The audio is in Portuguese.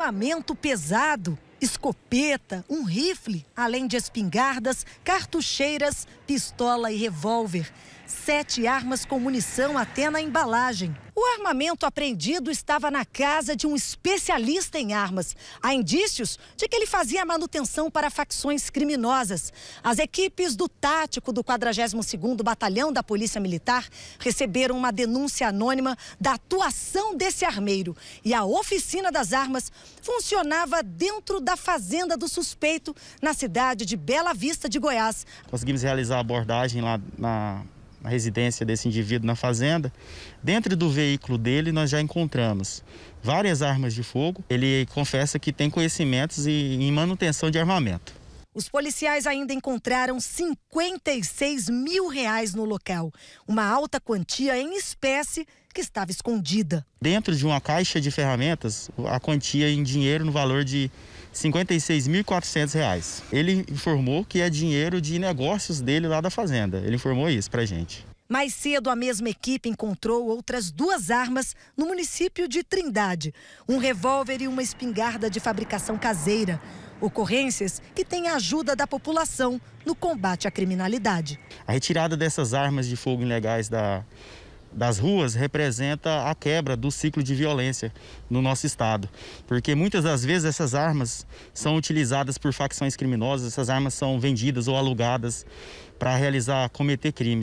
armamento pesado, escopeta, um rifle, além de espingardas, cartucheiras, pistola e revólver sete armas com munição até na embalagem. O armamento apreendido estava na casa de um especialista em armas. Há indícios de que ele fazia manutenção para facções criminosas. As equipes do tático do 42º Batalhão da Polícia Militar receberam uma denúncia anônima da atuação desse armeiro e a oficina das armas funcionava dentro da fazenda do suspeito na cidade de Bela Vista de Goiás. Conseguimos realizar a abordagem lá na a residência desse indivíduo na fazenda, dentro do veículo dele nós já encontramos várias armas de fogo. Ele confessa que tem conhecimentos em manutenção de armamento. Os policiais ainda encontraram 56 mil reais no local, uma alta quantia em espécie que estava escondida. Dentro de uma caixa de ferramentas, a quantia em dinheiro no valor de 56.400 reais. Ele informou que é dinheiro de negócios dele lá da fazenda. Ele informou isso pra gente. Mais cedo, a mesma equipe encontrou outras duas armas no município de Trindade: um revólver e uma espingarda de fabricação caseira. Ocorrências que têm a ajuda da população no combate à criminalidade. A retirada dessas armas de fogo ilegais da, das ruas representa a quebra do ciclo de violência no nosso estado, porque muitas das vezes essas armas são utilizadas por facções criminosas, essas armas são vendidas ou alugadas para realizar cometer crimes.